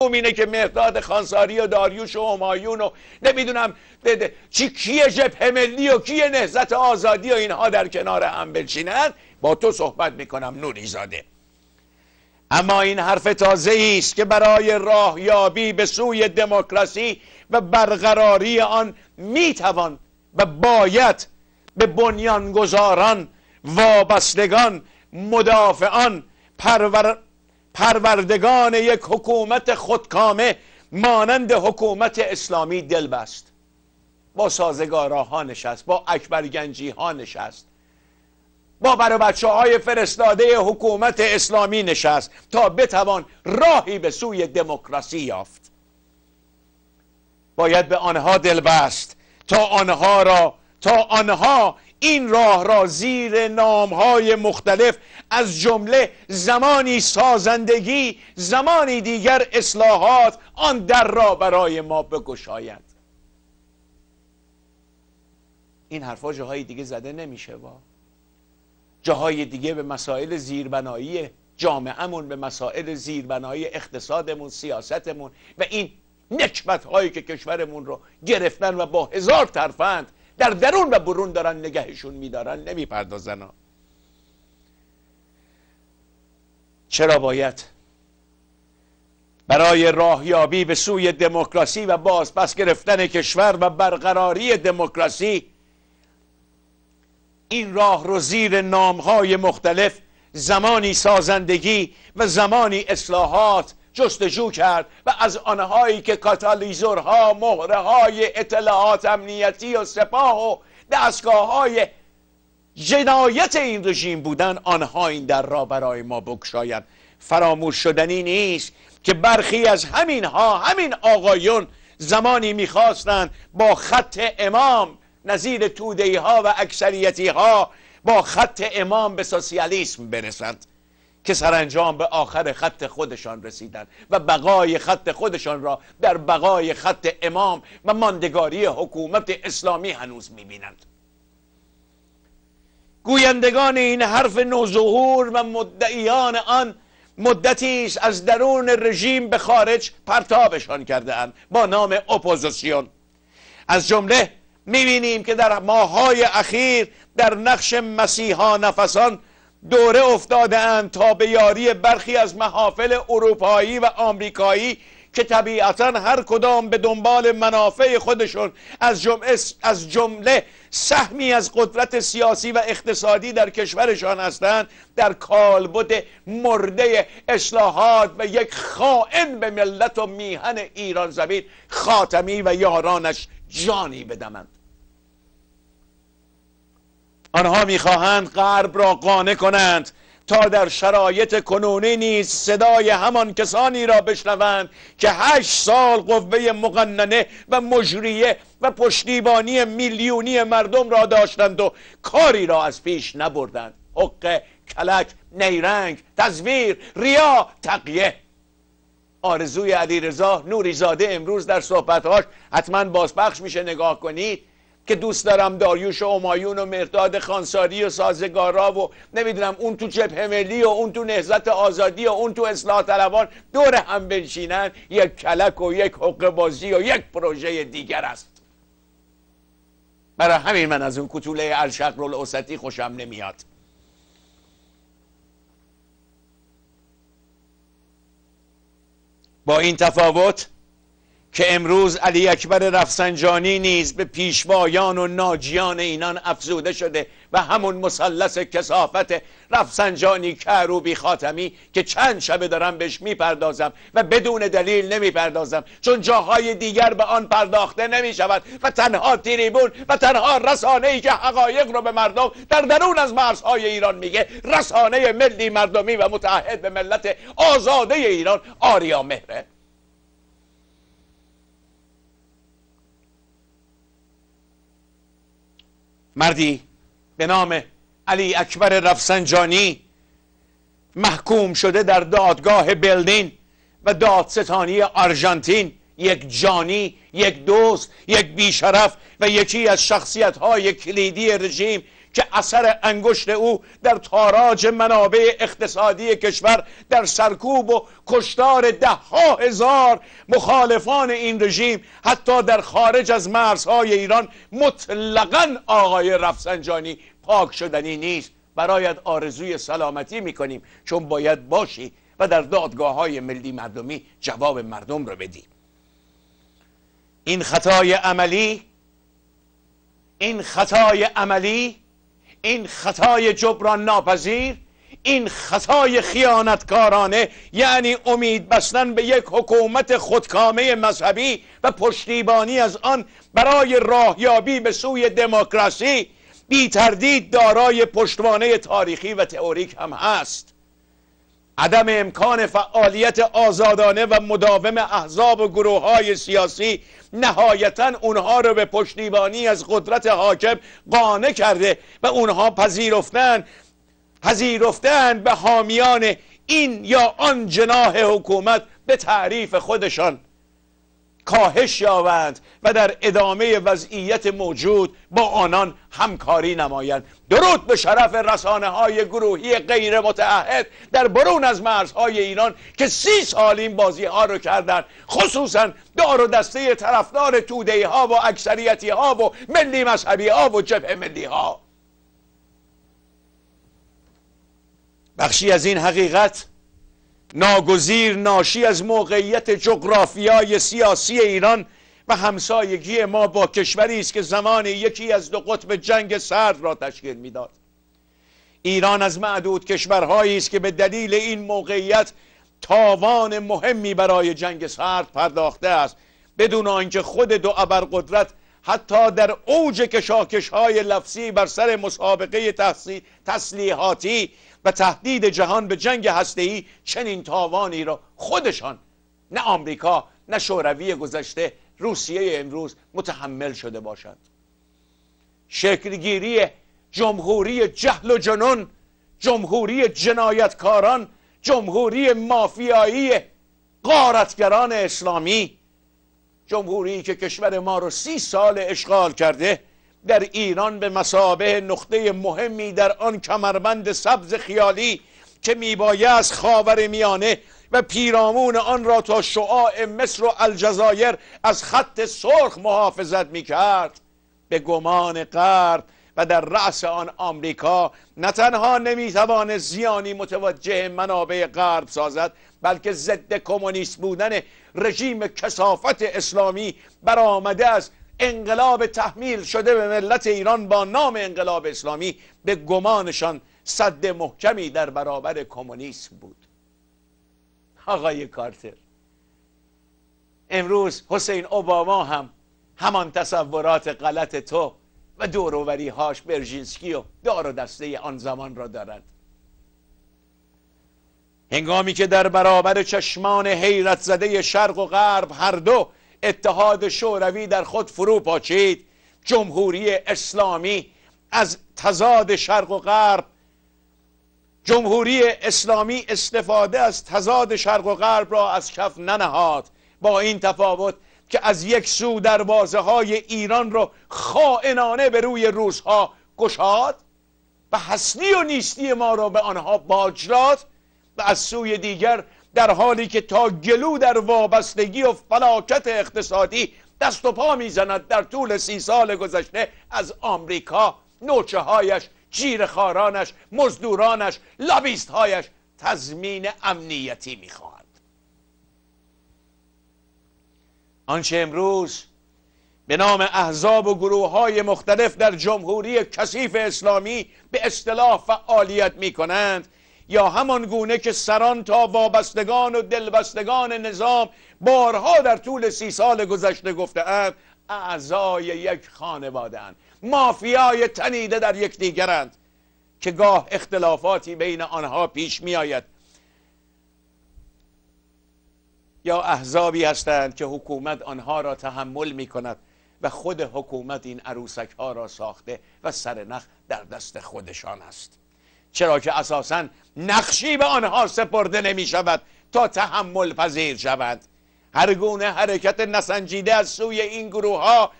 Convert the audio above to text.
اینه که مهداد خانساری و داریوش و همایون و نمیدونم چی کیه جبه ملی و کیه نهزت آزادی و اینها در کنار هم با تو صحبت میکنم نوری زاده اما این حرف تازه است که برای راهیابی به سوی دموکراسی و برقراری آن میتوان و باید به بنیانگذاران وابستگان مدافعان پرور پروردگان یک حکومت خودکامه مانند حکومت اسلامی دل بست با سازگارا ها نشست با اکبر گنجی ها نشست با برای بچه های فرستاده حکومت اسلامی نشست تا بتوان راهی به سوی دموکراسی یافت باید به آنها دل بست تا آنها را تا آنها این راه را زیر های مختلف از جمله زمانی سازندگی زمانی دیگر اصلاحات آن در را برای ما بگشاید این حرفا جاهای دیگه زده نمیشه با جاهای دیگه به مسائل زیربنایی جامعهمون به مسائل زیربنایی اقتصادمون سیاستمون و این نکبت هایی که کشورمون رو گرفتن و با هزار ترفند در درون و برون دارن نگهشون میدارن نمیپردازن چرا باید برای راهیابی به سوی دموکراسی و پس گرفتن کشور و برقراری دموکراسی این راه رو زیر نامهای مختلف زمانی سازندگی و زمانی اصلاحات جستجو کرد و از آنهایی که کاتالیزورها مهره های اطلاعات امنیتی و سپاه و دستگاه های جنایت این رژیم بودن آنها این در را برای ما بکشاید فراموش شدنی نیست که برخی از همین ها همین آقایون زمانی میخواستند با خط امام نظیر تودهی ها و اکثریتی ها با خط امام به سوسیالیسم برسند که سرانجام به آخر خط خودشان رسیدن و بقای خط خودشان را در بقای خط امام و ماندگاری حکومت اسلامی هنوز میبینند گویندگان این حرف نوظهور و مدعیان آن مدتی از درون رژیم به خارج پرتابشان کرده اند با نام اپوزیسیون از جمله میبینیم که در ماهای اخیر در نقش مسیحا نفسان دوره افتاده تا به یاری برخی از محافل اروپایی و آمریکایی که طبیعتا هر کدام به دنبال منافع خودشون از از جمله سهمی از قدرت سیاسی و اقتصادی در کشورشان هستند در کالبد مرده اصلاحات و یک خائن به ملت و میهن ایران زمین خاتمی و یارانش جانی بدمند آنها میخواهند غرب را قانع کنند تا در شرایط کنونی نیز صدای همان کسانی را بشنوند که هشت سال قوه مقننه و مجریه و پشتیبانی میلیونی مردم را داشتند و کاری را از پیش نبردند حق کلک نیرنگ تزویر ریا تقیه آرزوی علیرضا نوری زاده امروز در صحبتهاش حتما بازپخش میشه نگاه کنید که دوست دارم داریوش و امایون و مرداد خانساری و سازگارا و نمیدونم اون تو جبهه ملی و اون تو نهضت آزادی و اون تو اصلاح طلبان دور هم بنشینن یک کلک و یک حقه بازی و یک پروژه دیگر است برای همین من از اون کتوله الشقر اوسطی خوشم نمیاد با این تفاوت که امروز علی اکبر رفسنجانی نیز به پیشوایان و ناجیان اینان افزوده شده و همون مثلث کسافت رفسنجانی کروبی خاتمی که چند شبه دارم بهش میپردازم و بدون دلیل نمیپردازم چون جاهای دیگر به آن پرداخته شود و تنها تیریبون و تنها رسانه ای که حقایق رو به مردم در درون از مرزهای ایران میگه رسانه ملی مردمی و متحد به ملت آزاده ایران آریا مهره مردی به نام علی اکبر رفسنجانی محکوم شده در دادگاه بلدین و دادستانی آرژانتین یک جانی، یک دوست، یک بیشرف و یکی از شخصیت های کلیدی رژیم که اثر انگشت او در تاراج منابع اقتصادی کشور در سرکوب و کشتار ده ها هزار مخالفان این رژیم حتی در خارج از مرزهای ایران مطلقا آقای رفسنجانی پاک شدنی نیست برایت آرزوی سلامتی میکنیم چون باید باشی و در دادگاه های ملی مردمی جواب مردم رو بدی این خطای عملی این خطای عملی این خطای جبران ناپذیر این خطای خیانتکارانه یعنی امید بستن به یک حکومت خودکامه مذهبی و پشتیبانی از آن برای راهیابی به سوی دموکراسی بی تردید دارای پشتوانه تاریخی و تئوریک هم هست عدم امکان فعالیت آزادانه و مداوم احزاب و گروه های سیاسی نهایتا اونها رو به پشتیبانی از قدرت حاکم قانع کرده و اونها پذیرفتن پذیرفتن به حامیان این یا آن جناه حکومت به تعریف خودشان کاهش یابند و در ادامه وضعیت موجود با آنان همکاری نمایند درود به شرف رسانه های گروهی غیر متعهد در برون از مرزهای ایران که سی سال این بازی ها رو کردن خصوصا دار و دسته طرفدار توده ها و اکثریتی ها و ملی مذهبی ها و جبه ملی ها بخشی از این حقیقت ناگزیر ناشی از موقعیت جغرافیای سیاسی ایران و همسایگی ما با کشوری است که زمان یکی از دو قطب جنگ سرد را تشکیل میداد ایران از معدود کشورهایی است که به دلیل این موقعیت تاوان مهمی برای جنگ سرد پرداخته است بدون آنکه خود دو ابرقدرت حتی در اوج کشاکش های لفظی بر سر مسابقه تسلیحاتی و تهدید جهان به جنگ هسته‌ای چنین تاوانی را خودشان نه آمریکا نه شوروی گذشته روسیه امروز متحمل شده باشند شکلگیری جمهوری جهل و جنون جمهوری جنایتکاران جمهوری مافیایی قارتگران اسلامی جمهوری که کشور ما رو سی سال اشغال کرده در ایران به مسابه نقطه مهمی در آن کمربند سبز خیالی که میبایست خاور میانه و پیرامون آن را تا شعاع مصر و الجزایر از خط سرخ محافظت میکرد به گمان قرد و در رأس آن آمریکا نه تنها نمیتوانست زیانی متوجه منابع غرب سازد بلکه ضد کمونیست بودن رژیم کسافت اسلامی برآمده از انقلاب تحمیل شده به ملت ایران با نام انقلاب اسلامی به گمانشان صد محکمی در برابر کمونیسم بود آقای کارتر امروز حسین اوباما هم همان تصورات غلط تو و دوروبری هاش برژینسکی و دار و دسته آن زمان را دارد هنگامی که در برابر چشمان حیرت زده شرق و غرب هر دو اتحاد شوروی در خود فرو پاچید جمهوری اسلامی از تضاد شرق و غرب جمهوری اسلامی استفاده از تزاد شرق و غرب را از کف ننهاد با این تفاوت که از یک سو دروازه های ایران رو خائنانه به روی روزها گشاد و حسنی و نیستی ما را به آنها باجلات و از سوی دیگر در حالی که تا گلو در وابستگی و فلاکت اقتصادی دست و پا میزند در طول سی سال گذشته از آمریکا نوچه هایش جیرخارانش مزدورانش لابیست هایش تضمین امنیتی میخواهد آنچه امروز به نام احزاب و گروه های مختلف در جمهوری کثیف اسلامی به اصطلاح فعالیت می کنند یا همان گونه که سران تا وابستگان و دلبستگان نظام بارها در طول سی سال گذشته اند اعضای یک خانواده اند مافیای تنیده در یکدیگرند که گاه اختلافاتی بین آنها پیش می آید یا احزابی هستند که حکومت آنها را تحمل می کند و خود حکومت این عروسک ها را ساخته و سر در دست خودشان است چرا که اساسا نقشی به آنها سپرده نمی شود تا تحمل پذیر شود هر گونه حرکت نسنجیده از سوی این گروه ها